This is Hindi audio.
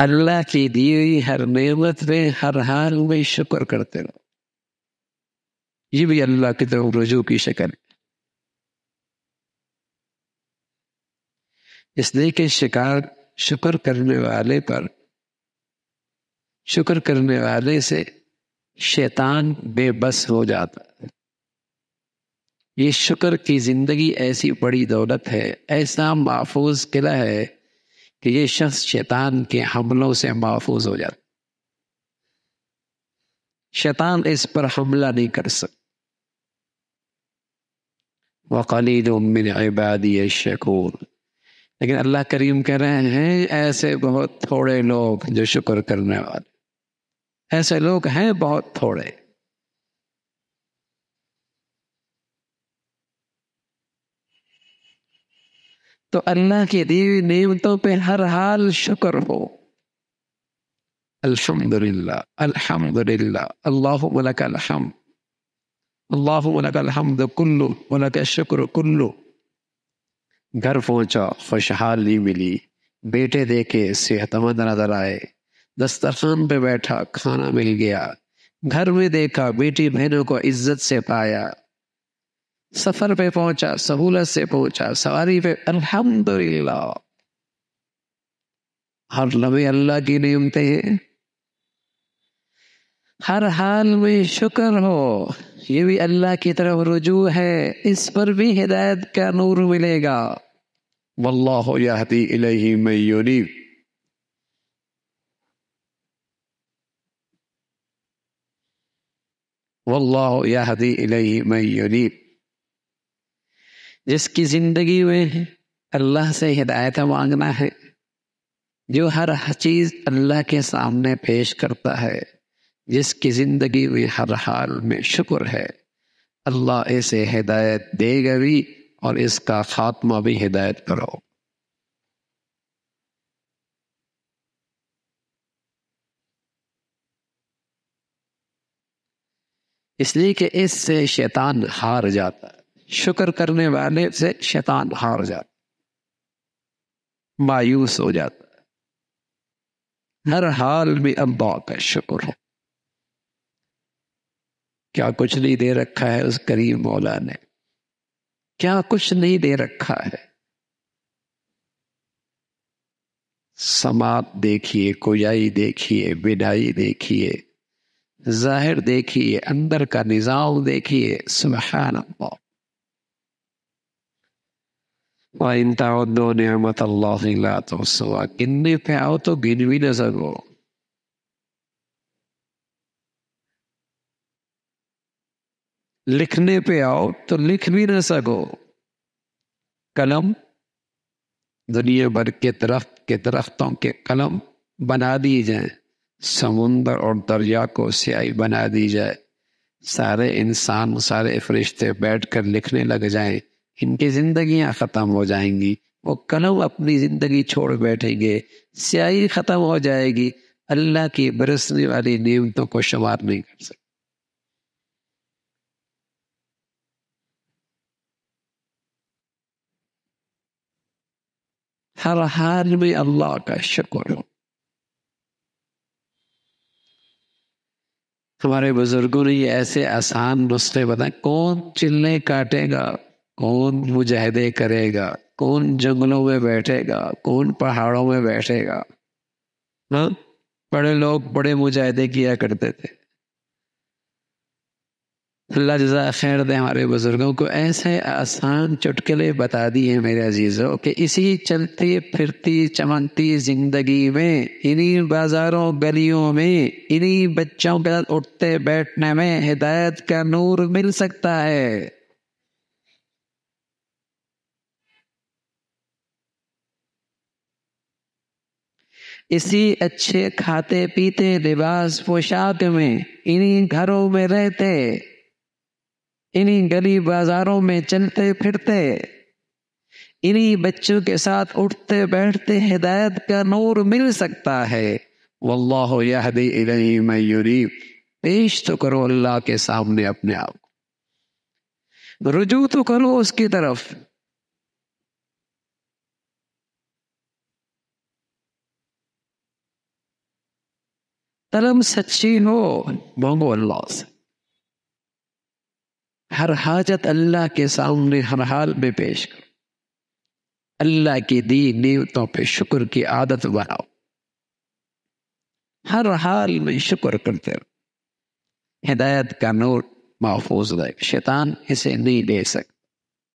अल्लाह की दी हुई हर नियमत में हर हाल में शुक्र करते रहो ये भी अल्लाह की तरफ रजू की शक्ल इसलिए के शिकार शुक्र करने वाले पर शुक्र करने वाले से शैतान बेबस हो जाता है ये शुक्र की जिंदगी ऐसी बड़ी दौलत है ऐसा महफूज किला है कि ये शख्स शैतान के हमलों से महफूज हो जाता शैतान इस पर हमला नहीं कर सकता वकलील उमिन इबादी शकूर लेकिन अल्लाह करीम कह रहे हैं ऐसे बहुत थोड़े लोग जो शुक्र करने वाले ऐसे लोग हैं बहुत थोड़े तो अल्लाह के देवी नेमतों पे हर हाल शुक्र हो कुल्लु शुक्र कुल्लु घर पहुंचा खुशहाली मिली बेटे देखे सेहतमंद नजर आए दस्तरखान पे बैठा खाना मिल गया घर में देखा बेटी बहनों को इज्जत से पाया सफर पे पहुंचा सहूलत से पहुंचा सवारी पे अल्हम्दुलिल्लाह हर लम्हे अल्लाह की नियमते हैं हर हाल में शुक्र हो ये भी अल्लाह की तरफ रुजू है इस पर भी हिदायत का नूर मिलेगा वल्लाहती वल्लाहु यहदी वल्लाहती मन मयूनी जिसकी ज़िंदगी में अल्लाह से हिदायत मांगना है जो हर चीज़ अल्लाह के सामने पेश करता है जिसकी ज़िंदगी में हर हाल में शुक्र है अल्लाह इसे हिदायत देगा भी और इसका खात्मा भी हिदायत करो इसलिए कि इससे शैतान हार जाता है शुक्र करने वाले से शैतान हार जाता मायूस हो जाता हर हाल में अम्बा का शुक्र हो क्या कुछ नहीं दे रखा है उस करीम मौला ने क्या कुछ नहीं दे रखा है समाप्त देखिए कोयाई देखिए विदाई देखिए जाहिर देखिए अंदर का निज़ाम देखिए सुबहान अल्लाह وَإِن تَعُدُّوا نِعْمَةَ اللَّهِ لَا تُحْصُوهَا आओ तो गिन भी ना सको लिखने पे आओ तो लिख भी ना सको कलम दुनिया भर के तरफ के दरख्तों के कलम बना दी जाए समुंदर और दरिया को स्याही बना दी जाए सारे इंसान सारे फरिश्ते बैठ कर लिखने लग जाएं इनकी जिंदगियां ख़त्म हो जाएंगी वो कलव अपनी ज़िंदगी छोड़ बैठेंगे स्याही ख़त्म हो जाएगी अल्लाह की बरसने वाली नियमतों को शुमार नहीं कर सकते हर हाल में अल्लाह का शुक्र हमारे बुजुर्गों ने ये ऐसे आसान नुस्खे बताए कौन चिल्ले काटेगा कौन मुजाहदे करेगा कौन जंगलों में बैठेगा कौन पहाड़ों में बैठेगा ना हाँ? बड़े लोग बड़े मुजाहदे किया करते थे अल्लाह जजा खैर दे हमारे बुज़ुर्गों को ऐसे आसान चुटकले बता दिए मेरे अजीज़ों कि इसी चलती फिरती चमनती ज़िंदगी में इन्हीं बाज़ारों गलियों में इन्हीं बच्चों के साथ उठते बैठने में हिदायत का नूर मिल सकता है इसी अच्छे खाते पीते लिबास पोशाक में इन्हीं घरों में रहते इन्हीं गली बाजारों में चलते फिरते इन्हीं बच्चों के साथ उठते बैठते हिदायत का नूर मिल सकता है वल्लाह यहदी पेश तो करो अल्लाह के सामने अपने आप को रुजू तो करो उसकी तरफ परम सच्ची हो मांगो अल्लाह से हर हाजत अल्लाह के सामने हर हाल में पेश करो अल्लाह की दी नियमतों पे शुक्र की आदत बनाओ हर हाल में शुक्र करते रहो हिदायत का नूर महफूज रहे शैतान इसे नहीं दे सकता